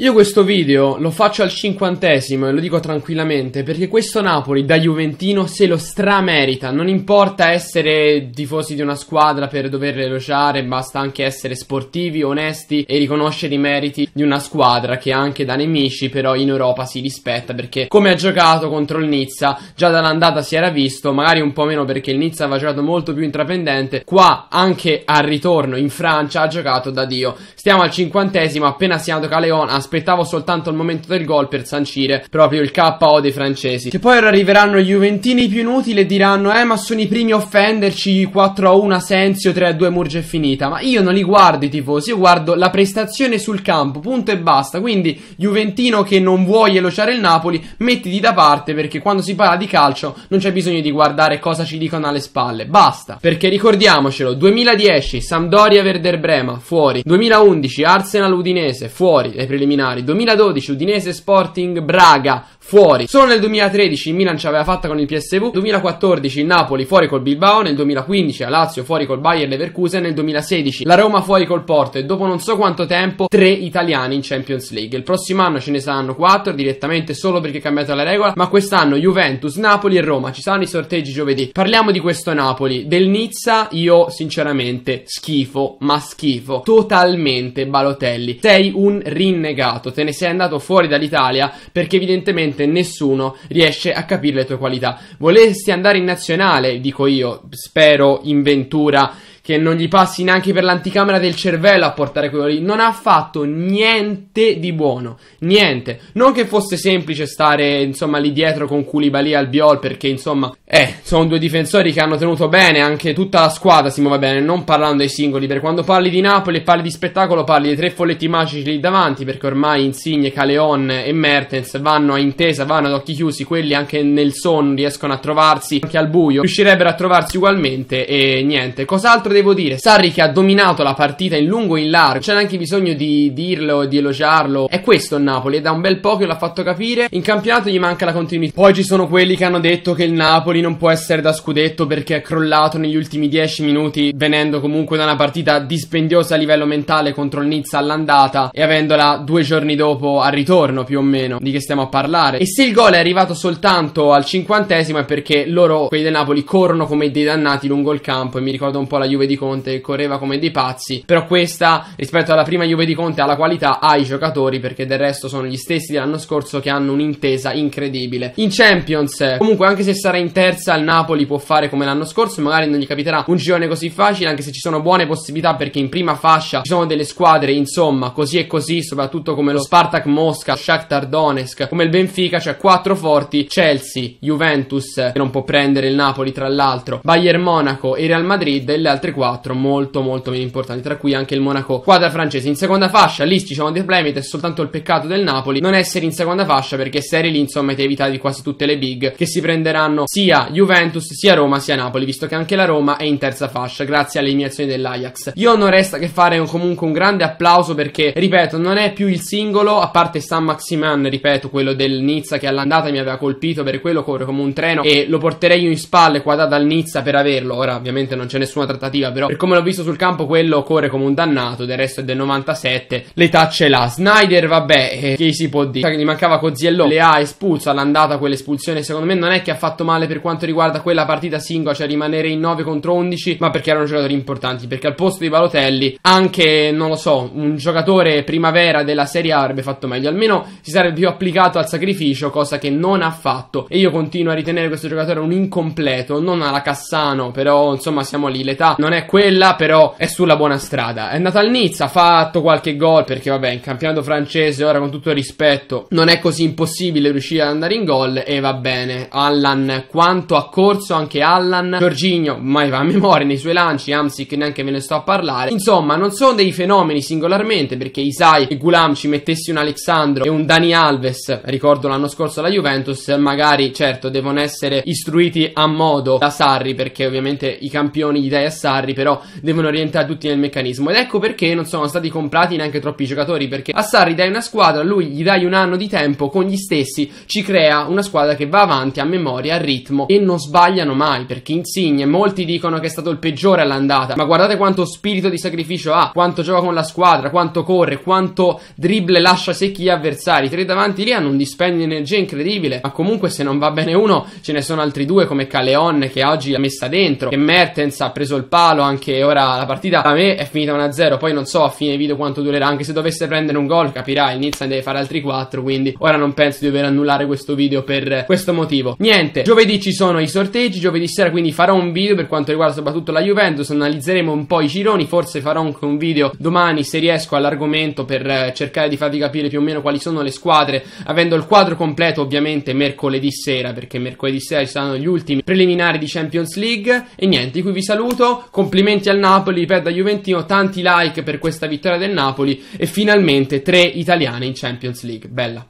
Io questo video lo faccio al cinquantesimo e lo dico tranquillamente perché questo Napoli da Juventino se lo stramerita, non importa essere tifosi di una squadra per dover elogiare, basta anche essere sportivi, onesti e riconoscere i meriti di una squadra che anche da nemici però in Europa si rispetta perché come ha giocato contro il Nizza già dall'andata si era visto, magari un po' meno perché il Nizza aveva giocato molto più intraprendente, qua anche al ritorno in Francia ha giocato da Dio. Stiamo al cinquantesimo, appena segnato a Caleona aspettavo soltanto il momento del gol per sancire proprio il KO dei francesi. Che poi ora arriveranno gli Juventini più inutili e diranno eh ma sono i primi a offenderci 4 a 1 Asensio 3 a 2 Murge è finita. Ma io non li guardo i tifosi, io guardo la prestazione sul campo, punto e basta. Quindi Juventino che non vuoi elociare il Napoli, mettiti da parte perché quando si parla di calcio non c'è bisogno di guardare cosa ci dicono alle spalle. Basta. Perché ricordiamocelo, 2010 Sampdoria Verder Brema fuori, 2011 Arsenal Udinese fuori dai preliminari preliminari 2012 Udinese Sporting Braga fuori solo nel 2013 Milan ci aveva fatta con il PSV 2014 Napoli fuori col Bilbao nel 2015 la Lazio fuori col Bayern Leverkusen nel 2016 la Roma fuori col Porto e dopo non so quanto tempo tre italiani in Champions League il prossimo anno ce ne saranno quattro direttamente solo perché è cambiata la regola ma quest'anno Juventus Napoli e Roma ci saranno i sorteggi giovedì parliamo di questo Napoli del Nizza io sinceramente schifo ma schifo totalmente Balotelli sei un rinnegato cambiato, te ne sei andato fuori dall'Italia perché evidentemente nessuno riesce a capire le tue qualità. Volesti andare in nazionale, dico io, spero in Ventura che non gli passi neanche per l'anticamera del cervello a portare quello lì. Non ha fatto niente di buono. Niente. Non che fosse semplice stare, insomma, lì dietro con Koulibaly al Biol, perché, insomma, eh, sono due difensori che hanno tenuto bene, anche tutta la squadra si muove bene, non parlando ai singoli, perché quando parli di Napoli e parli di spettacolo parli dei tre folletti magici lì davanti, perché ormai Insigne, Caleon e Mertens vanno a intesa, vanno ad occhi chiusi, quelli anche nel sonno riescono a trovarsi, anche al buio, riuscirebbero a trovarsi ugualmente e niente. Cos'altro devo dire? Sarri che ha dominato la partita in lungo e in largo, c'è neanche bisogno di dirlo e di elogiarlo, è questo il Napoli e da un bel po' che l'ha fatto capire, in campionato gli manca la continuità. Poi ci sono quelli che hanno detto che il Napoli Napoli non può essere da scudetto perché è crollato negli ultimi 10 minuti venendo comunque da una partita dispendiosa a livello mentale contro il Nizza all'andata e avendola due giorni dopo al ritorno più o meno di che stiamo a parlare e se il gol è arrivato soltanto al cinquantesimo è perché loro quelli del Napoli corrono come dei dannati lungo il campo e mi ricordo un po' la Juve di Conte che correva come dei pazzi però questa rispetto alla prima Juve di Conte ha la qualità ha i giocatori perché del resto sono gli stessi dell'anno scorso che hanno un'intesa incredibile in Champions comunque anche se sarà in terra diversa, il Napoli può fare come l'anno scorso, magari non gli capiterà un girone così facile, anche se ci sono buone possibilità perché in prima fascia ci sono delle squadre, insomma, così e così, soprattutto come lo Spartak Mosca, Shakhtar Donetsk, come il Benfica, cioè quattro forti, Chelsea, Juventus, che non può prendere il Napoli tra l'altro, Bayern Monaco e Real Madrid e le altre quattro molto molto meno importanti, tra cui anche il Monaco quadra francese. In seconda fascia, lì ci sono dei problemi, è soltanto il peccato del Napoli non essere in seconda fascia perché se lì insomma ti evitati quasi tutte le big che si prenderanno sia sia Juventus, sia Roma, sia Napoli, visto che anche la Roma è in terza fascia, grazie all'eliminazione dell'Ajax. Io non resta che fare un, comunque un grande applauso perché, ripeto, non è più il singolo, a parte San Maximan, ripeto, quello del Nizza che all'andata mi aveva colpito, per quello corre come un treno e lo porterei io in spalle qua da, dal Nizza per averlo. Ora, ovviamente, non c'è nessuna trattativa, però, per come l'ho visto sul campo, quello corre come un dannato, del resto è del 97, l'età ce l'ha. Snyder, vabbè, eh, che si può dire? Cioè, gli mancava Coziello, le ha espulso all'andata quell'espulsione, secondo me non è che ha fatto male per quanto quanto riguarda quella partita singola, cioè rimanere in 9 contro 11, ma perché erano giocatori importanti, perché al posto di Balotelli anche, non lo so, un giocatore primavera della Serie A avrebbe fatto meglio, almeno si sarebbe più applicato al sacrificio, cosa che non ha fatto e io continuo a ritenere questo giocatore un incompleto, non alla Cassano, però insomma siamo lì, l'età non è quella, però è sulla buona strada. È andato al Nizza, ha fatto qualche gol perché vabbè, in campionato francese ora con tutto il rispetto non è così impossibile riuscire ad andare in gol e va bene. Allan quando Tanto ha corso anche Allan. Giorginio mai va a memoria nei suoi lanci, Amsic neanche ve ne sto a parlare. Insomma, non sono dei fenomeni singolarmente perché Isai e Gulam ci mettessi un Alexandro e un Dani Alves, ricordo l'anno scorso la Juventus, magari certo devono essere istruiti a modo da Sarri perché ovviamente i campioni gli dai a Sarri, però devono rientrare tutti nel meccanismo. Ed ecco perché non sono stati comprati neanche troppi giocatori perché a Sarri dai una squadra, lui gli dai un anno di tempo con gli stessi, ci crea una squadra che va avanti a memoria, a ritmo e non sbagliano mai perché Insigne molti dicono che è stato il peggiore all'andata ma guardate quanto spirito di sacrificio ha quanto gioca con la squadra quanto corre quanto dribble lascia secchi gli avversari tre davanti lì hanno un dispendio di energia incredibile ma comunque se non va bene uno ce ne sono altri due come Caleon che oggi ha messa dentro che Mertens ha preso il palo anche ora la partita a me è finita 1-0 poi non so a fine video quanto durerà anche se dovesse prendere un gol capirai il Nizza deve fare altri 4 quindi ora non penso di dover annullare questo video per questo motivo niente giovedì ci ci sono i sorteggi giovedì sera, quindi farò un video per quanto riguarda soprattutto la Juventus, analizzeremo un po' i gironi, forse farò anche un video domani se riesco all'argomento per eh, cercare di farvi capire più o meno quali sono le squadre, avendo il quadro completo ovviamente mercoledì sera, perché mercoledì sera ci saranno gli ultimi preliminari di Champions League e niente, qui vi saluto, complimenti al Napoli, ripeto a Juventino, tanti like per questa vittoria del Napoli e finalmente tre italiane in Champions League, bella.